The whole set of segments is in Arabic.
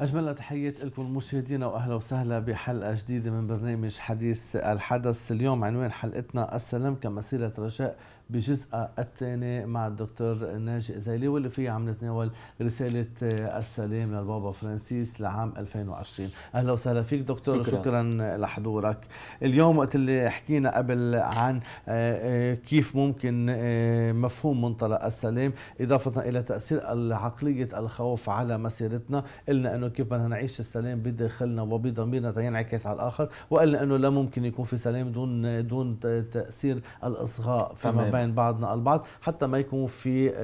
أجمل تحية لكم مشاهدينا وأهلا وسهلا بحلقة جديدة من برنامج حديث الحدث اليوم عنوان حلقتنا السلام كمسيرة رجاء بجزء الثاني مع الدكتور ناجي زيلي واللي فيه عم نتناول رسالة آه، السلام للبابا فرانسيس لعام 2020 أهلا وسهلا فيك دكتور شكرا, شكرا لحضورك اليوم وقت اللي حكينا قبل عن آه، آه، كيف ممكن مفهوم منطلق السلام إضافة إلى تأثير عقلية الخوف على مسيرتنا قلنا أنه كيف بدنا نعيش السلام بداخلنا وبضميرنا تينعكس على الآخر وقلنا أنه لا ممكن يكون في سلام دون دون تأثير الإصغاء فيما بين بعضنا البعض حتى ما يكون في آه،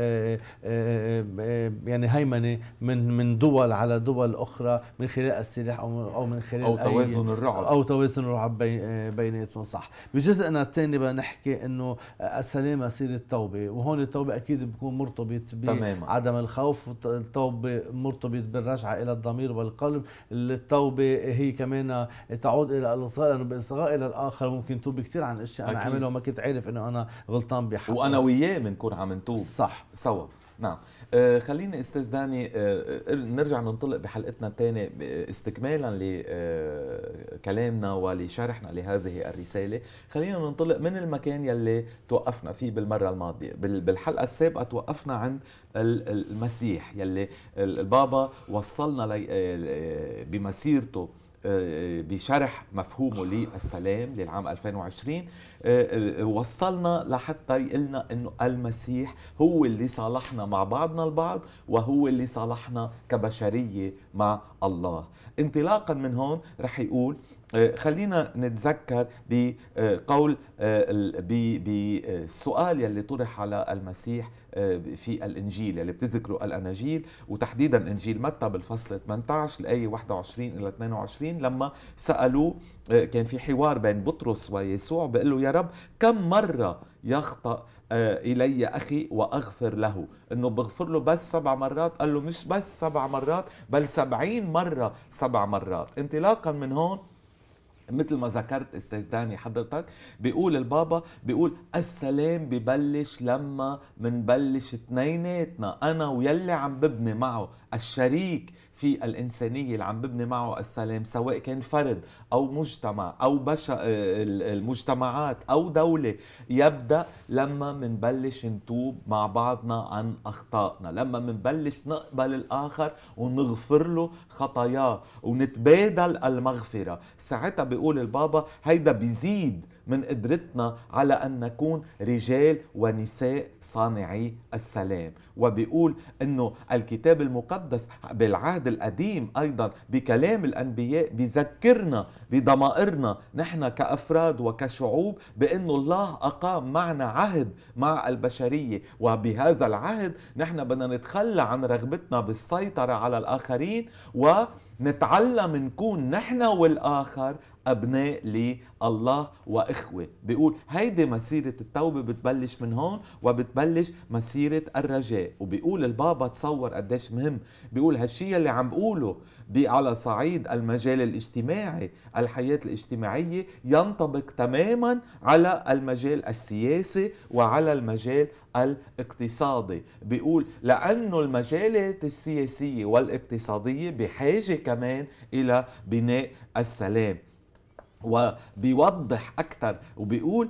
آه، آه، يعني هيمنه من من دول على دول اخرى من خلال السلاح او او من خلال او توازن الرعب او توازن الرعب بيناتهم صح بجزءنا الثاني بدنا نحكي انه السلامه سيره التوبه وهون التوبه اكيد بيكون مرتبط بعدم الخوف التوبه مرتبط بالرجعه الى الضمير والقلب التوبه هي كمان تعود الى الاصغاء لانه بالاصغاء الى الاخر ممكن توب كثير عن اشياء انا عاملها وما كنت عارف انه انا غلطان النظام بحق وانا وياه بنكون عم نتوب صح سوا نعم آه، خليني استاذ داني آه، آه، نرجع ننطلق بحلقتنا الثانيه استكمالا لكلامنا ولشرحنا لهذه الرساله خلينا ننطلق من المكان يلي توقفنا فيه بالمره الماضيه بالحلقه السابقه توقفنا عند المسيح يلي البابا وصلنا بمسيرته آه، بشرح مفهومه للسلام للعام 2020 آه، آه، وصلنا لحتى يقلنا انه المسيح هو اللي صالحنا مع بعضنا البعض وهو اللي صالحنا كبشريه مع الله انطلاقا من هون رح يقول آه، خلينا نتذكر بقول بالسؤال آه، يلي طرح على المسيح آه، في الانجيل يلي بتذكروا الاناجيل وتحديدا انجيل متى بالفصل 18 الايه 21 الى 22 لما سالوه كان في حوار بين بطرس ويسوع بيقول له يا رب كم مره يخطأ إلي أخي وأغفر له إنه بغفر له بس سبع مرات قال له مش بس سبع مرات بل سبعين مرة سبع مرات انطلاقا من هون مثل ما ذكرت استاذ داني حضرتك بيقول البابا بيقول السلام ببلش لما منبلش اثنيناتنا انا ويلي عم ببني معه الشريك في الانسانيه اللي عم ببني معه السلام سواء كان فرد او مجتمع او بشر آه، المجتمعات او دوله يبدا لما منبلش نتوب مع بعضنا عن اخطائنا لما منبلش نقبل الاخر ونغفر له خطاياه ونتبادل المغفره ساعتها بيقول البابا هيدا بيزيد من قدرتنا على أن نكون رجال ونساء صانعي السلام وبيقول أنه الكتاب المقدس بالعهد القديم أيضا بكلام الأنبياء بذكرنا بضمائرنا نحن كأفراد وكشعوب بأنه الله أقام معنا عهد مع البشرية وبهذا العهد نحن بدنا نتخلى عن رغبتنا بالسيطرة على الآخرين و نتعلم نكون نحن والآخر أبناء لله وإخوة بيقول هيدي مسيرة التوبة بتبلش من هون وبتبلش مسيرة الرجاء وبيقول البابا تصور قديش مهم بيقول هالشي اللي عم بقوله على صعيد المجال الاجتماعي الحياة الاجتماعية ينطبق تماما على المجال السياسي وعلى المجال الاقتصادي بيقول لأنه المجالات السياسية والاقتصادية بحاجة كمان إلى بناء السلام وبيوضح أكثر وبيقول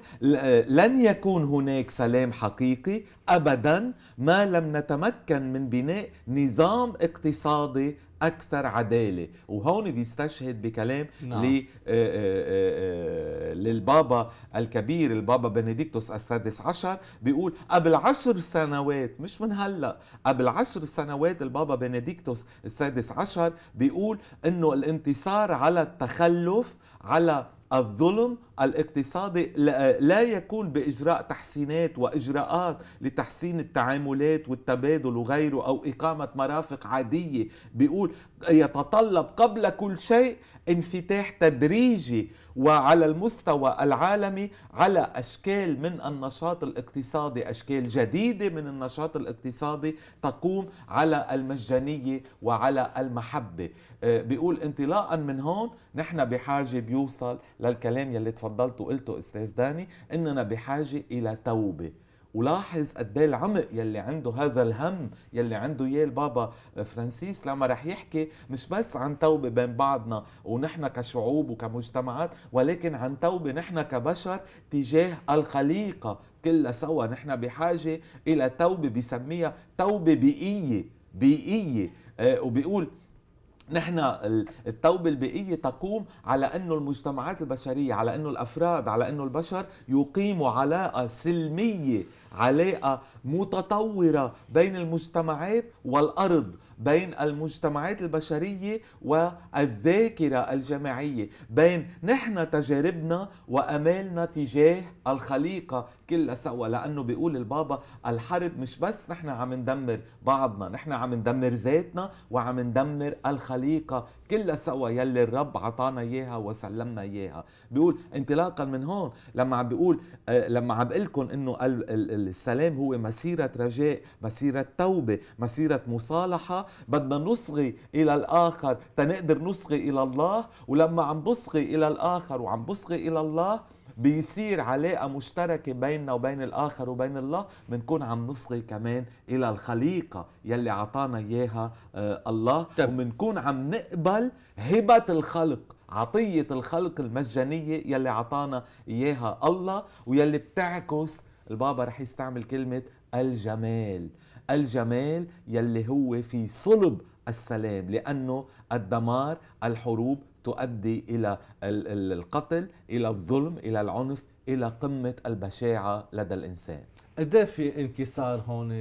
لن يكون هناك سلام حقيقي أبدا ما لم نتمكن من بناء نظام اقتصادي اكثر عداله وهون بيستشهد بكلام نعم. آه، آه، آه، للبابا الكبير البابا بنديكتوس السادس عشر بيقول قبل عشر سنوات مش من هلا قبل عشر سنوات البابا بنديكتوس السادس عشر بيقول انه الانتصار على التخلف على الظلم الاقتصادي لا يكون باجراء تحسينات واجراءات لتحسين التعاملات والتبادل وغيره او اقامه مرافق عاديه بيقول يتطلب قبل كل شيء انفتاح تدريجي وعلى المستوى العالمي على اشكال من النشاط الاقتصادي اشكال جديده من النشاط الاقتصادي تقوم على المجانيه وعلى المحبه آه، بيقول انطلاقا من هون نحن بحاجه بيوصل للكلام يلي تفضل تفضلت وقلته استاذ داني اننا بحاجه الى توبه ولاحظ قد ايه العمق يلي عنده هذا الهم يلي عنده اياه البابا فرانسيس لما رح يحكي مش بس عن توبه بين بعضنا ونحن كشعوب وكمجتمعات ولكن عن توبه نحن كبشر تجاه الخليقه كلها سوا نحن بحاجه الى توبه بسميها توبه بيئيه بيئيه آه، وبيقول نحن التوبة البيئية تقوم على أن المجتمعات البشرية على أن الأفراد على أن البشر يقيموا علاقة سلمية علاقة متطورة بين المجتمعات والأرض بين المجتمعات البشرية والذاكرة الجماعية بين نحن تجاربنا وأمالنا تجاه الخليقة كلها سوا لأنه بيقول البابا الحرب مش بس نحن عم ندمر بعضنا نحن عم ندمر ذاتنا وعم ندمر الخليقة كلها سوا يلي الرب عطانا إياها وسلمنا إياها بيقول انطلاقا من هون لما عم بيقول آه، لما عم بقول لكم انه السلام هو مسيرة رجاء مسيرة توبة مسيرة مصالحة بدنا نصغي إلى الآخر تنقدر نصغي إلى الله ولما عم بصغي إلى الآخر وعم بصغي إلى الله بيصير علاقة مشتركة بيننا وبين الآخر وبين الله بنكون عم نصغي كمان إلى الخليقة يلي عطانا إياها آه، الله وبنكون عم نقبل هبة الخلق عطية الخلق المجانية يلي عطانا إياها الله ويلي بتعكس البابا رح يستعمل كلمة الجمال الجمال يلي هو في صلب السلام لأنه الدمار الحروب تؤدي إلى القتل إلى الظلم إلى العنف إلى قمة البشاعة لدى الإنسان قد إيه في انكسار هون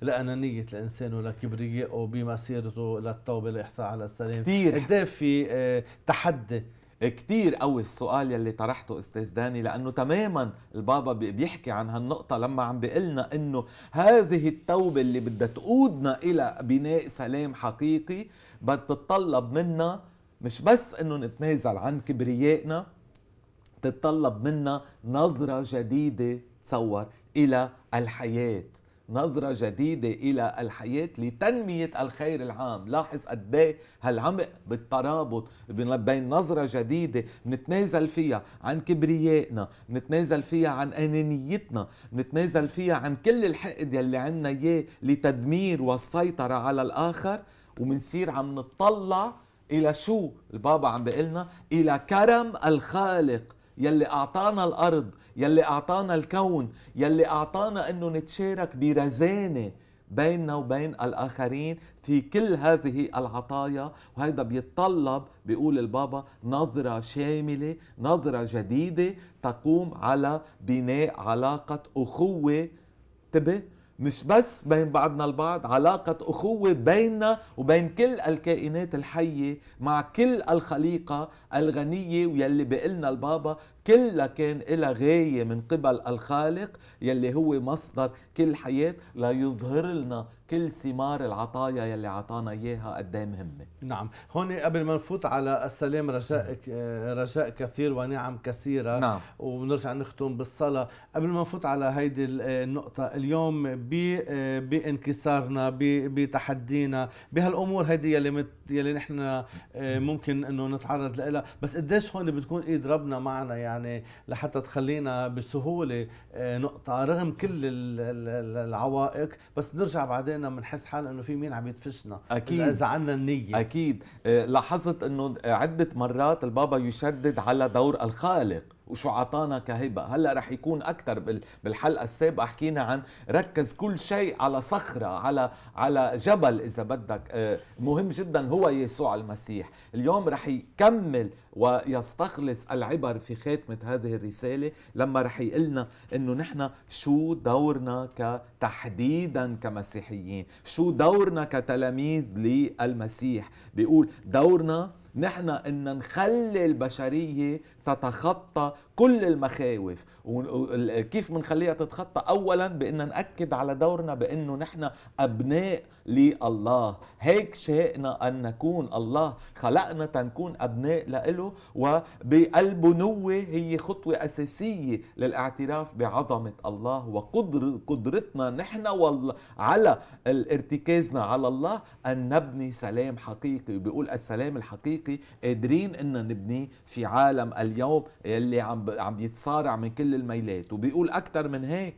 لانانيه الانسان ولكبريائه بمسيرته للتوبه للاحصاء على السلام كثير قد إيه في آه، تحدي كتير قوي السؤال يلي طرحته استاذ داني لانه تماما البابا بيحكي عن هالنقطه لما عم بيقلنا انه هذه التوبه اللي بدها تقودنا الى بناء سلام حقيقي بتتطلب منا مش بس انه نتنازل عن كبريائنا تتطلب منا نظره جديده تصور الى الحياه نظرة جديدة إلى الحياة لتنمية الخير العام لاحظ قد إيه هالعمق بالترابط بين نظرة جديدة نتنازل فيها عن كبريائنا نتنازل فيها عن أنانيتنا نتنازل فيها عن كل الحقد يلي عنا إياه لتدمير والسيطرة على الآخر ومنصير عم نتطلع إلى شو البابا عم بيقلنا إلى كرم الخالق يلي أعطانا الأرض يلي أعطانا الكون يلي أعطانا أنه نتشارك برزانة بيننا وبين الآخرين في كل هذه العطايا وهيدا بيتطلب بيقول البابا نظرة شاملة نظرة جديدة تقوم على بناء علاقة أخوة تبه مش بس بين بعضنا البعض علاقة أخوة بيننا وبين كل الكائنات الحية مع كل الخليقة الغنية ويلي بقلنا البابا كلها كان لها غاية من قبل الخالق يلي هو مصدر كل حياة ليظهر لنا كل ثمار العطايا يلي عطانا اياها قدام همه نعم هون قبل ما نفوت على السلام رجاء نعم. رجاء كثير ونعم كثيره نعم. وبنرجع نختم بالصلاه قبل ما نفوت على هيدي النقطه اليوم بانكسارنا بتحدينا بهالامور هيدي يلي مت يلي نحن آه، نعم. ممكن انه نتعرض لها بس قديش هون بتكون ايد ربنا معنا يعني يعني لحتى تخلينا بسهوله آه، نقطه رغم كل العوائق بس بنرجع بعدين بنحس حالنا انه في مين عم يدفشنا اكيد اذا عنا النيه اكيد آه، لاحظت انه عده مرات البابا يشدد على دور الخالق وشو عطانا كهبه هلا رح يكون اكثر بالحلقه السابقه حكينا عن ركز كل شيء على صخره على على جبل اذا بدك آه، مهم جدا هو يسوع المسيح اليوم رح يكمل ويستخلص العبر في خاتمه هذه الرساله لما رح يقلنا انه نحن شو دورنا كتحديدا كمسيحيين شو دورنا كتلاميذ للمسيح بيقول دورنا نحن ان نخلي البشريه تتخطى كل المخاوف وكيف بنخليها تتخطى اولا بان ناكد على دورنا بانه نحن ابناء لله هيك شئنا ان نكون الله خلقنا تنكون ابناء لإله وبالبنوه هي خطوه اساسيه للاعتراف بعظمه الله وقدر قدرتنا نحن والله على ارتكازنا على الله ان نبني سلام حقيقي بيقول السلام الحقيقي حقيقي قادرين ان نبنيه في عالم اليوم اللي عم عم يتصارع من كل الميلات وبيقول اكثر من هيك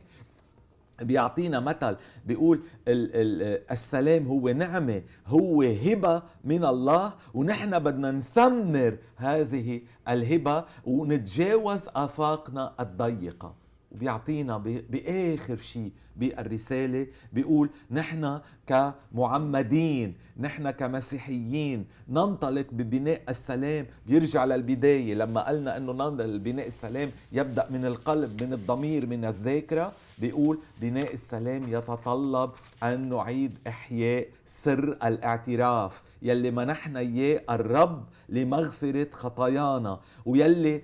بيعطينا مثل بيقول ال ال السلام هو نعمة هو هبة من الله ونحن بدنا نثمر هذه الهبة ونتجاوز آفاقنا الضيقة وبيعطينا باخر شيء بالرساله بيقول نحن كمعمدين نحن كمسيحيين ننطلق ببناء السلام بيرجع للبداية لما قلنا أنه ننطلق ببناء السلام يبدأ من القلب من الضمير من الذاكرة بيقول بناء السلام يتطلب أن نعيد إحياء سر الاعتراف يلي منحنا إياه الرب لمغفرة خطايانا ويلي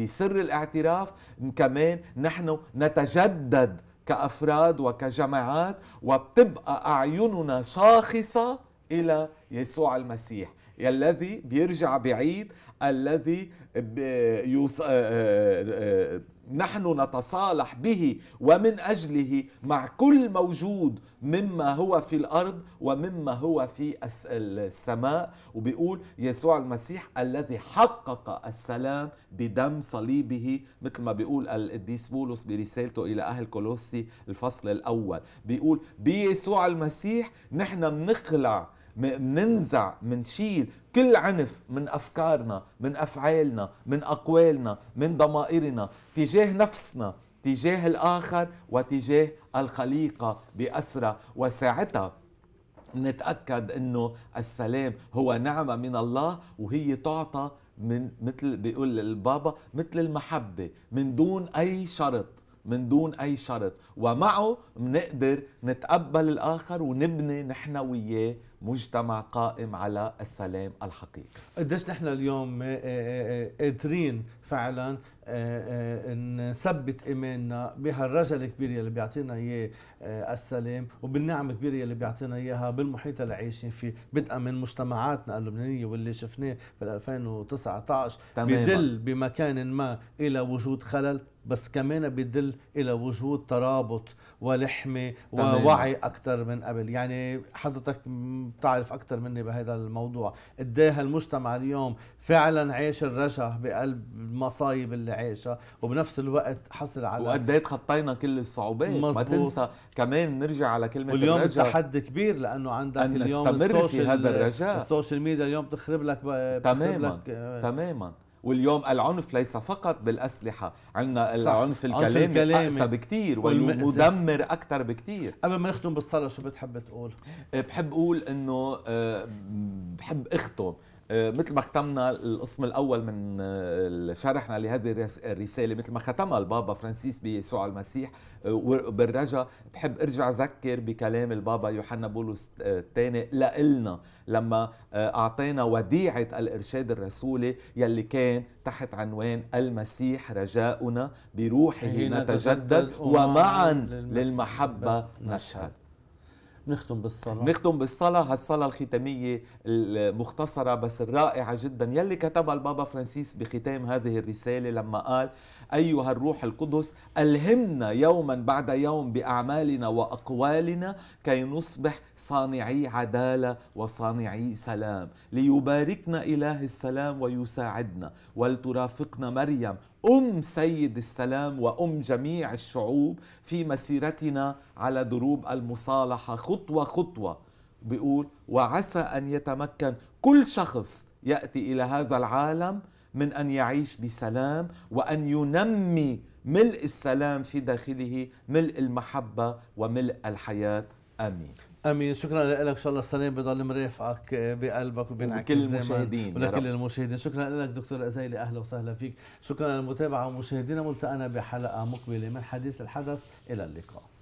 بسر الاعتراف كمان نحن نتجدد كافراد وكجماعات وبتبقى اعيننا شاخصه الى يسوع المسيح الذي بيرجع بعيد الذي آه، آه، آه، نحن نتصالح به ومن اجله مع كل موجود مما هو في الارض ومما هو في السماء وبيقول يسوع المسيح الذي حقق السلام بدم صليبه مثل ما بيقول القديس بولس برسالته الى اهل كولوسي الفصل الاول بيقول بيسوع المسيح نحن بنخلع مننزع منشيل كل عنف من أفكارنا من أفعالنا من أقوالنا من ضمائرنا تجاه نفسنا تجاه الآخر وتجاه الخليقة باسرى وساعتها نتأكد أنه السلام هو نعمة من الله وهي تعطى من مثل بيقول البابا مثل المحبة من دون أي شرط من دون أي شرط ومعه بنقدر نتقبل الآخر ونبني نحن وياه مجتمع قائم على السلام الحقيقي قديش نحن اليوم آه، آه، آه، قادرين فعلا آه، آه، نثبت ايماننا بهالرجاء الكبير يلي بيعطينا اياه آه، السلام وبالنعم الكبيره يلي بيعطينا اياها بالمحيط اللي عايشين فيه بدءا من مجتمعاتنا اللبنانيه واللي شفناه بال 2019 تماما. بدل بمكان ما الى وجود خلل بس كمان بدل الى وجود ترابط ولحمه ووعي اكثر من قبل يعني حضرتك بتعرف اكثر مني بهذا الموضوع قد إيه المجتمع اليوم فعلا عايش الرجع بقلب المصايب اللي عايشها وبنفس الوقت حصل على وقد ايه تخطينا كل الصعوبات مزبوط. ما تنسى كمان نرجع على كلمه واليوم الرجاء واليوم تحدي كبير لانه عندك أن اليوم نستمر في هذا الرجاء السوشيال ميديا اليوم بتخرب لك تماما بتخرب لك آه. تماما واليوم العنف ليس فقط بالأسلحة عندنا العنف الكلامي, الكلامي أقسى بكثير ومدمر أكثر بكثير قبل ما نختم بالصلاة شو بتحب تقول؟ بحب أقول أنه آه، بحب أختم آه، مثل ما ختمنا القسم الاول من آه، شرحنا لهذه الرساله مثل ما ختمها البابا فرانسيس بيسوع المسيح آه، وبالرجا بحب ارجع اذكر بكلام البابا يوحنا بولس الثاني لنا لما اعطينا وديعه الارشاد الرسولي يلي كان تحت عنوان المسيح رجاؤنا بروحه نتجدد ومعا للمحبه نشهد نختم بالصلاة نختم بالصلاة هالصلاة الختامية المختصرة بس الرائعة جدا يلي كتبها البابا فرانسيس بختام هذه الرسالة لما قال أيها الروح القدس ألهمنا يوما بعد يوم بأعمالنا وأقوالنا كي نصبح صانعي عدالة وصانعي سلام ليباركنا إله السلام ويساعدنا ولترافقنا مريم أم سيد السلام وأم جميع الشعوب في مسيرتنا على دروب المصالحة خطوة خطوة بيقول وعسى أن يتمكن كل شخص يأتي إلى هذا العالم من أن يعيش بسلام وأن ينمي ملء السلام في داخله ملء المحبة وملء الحياة آمين امين شكرا لك ان شاء الله السلام بضل مرافقك آه، بقلبك وبين كل المشاهدين ولكل المشاهدين شكرا لك دكتور ازيلي اهلا وسهلا فيك شكرا للمتابعه ومشاهدينا ملتقانا بحلقه مقبله من حديث الحدث الى اللقاء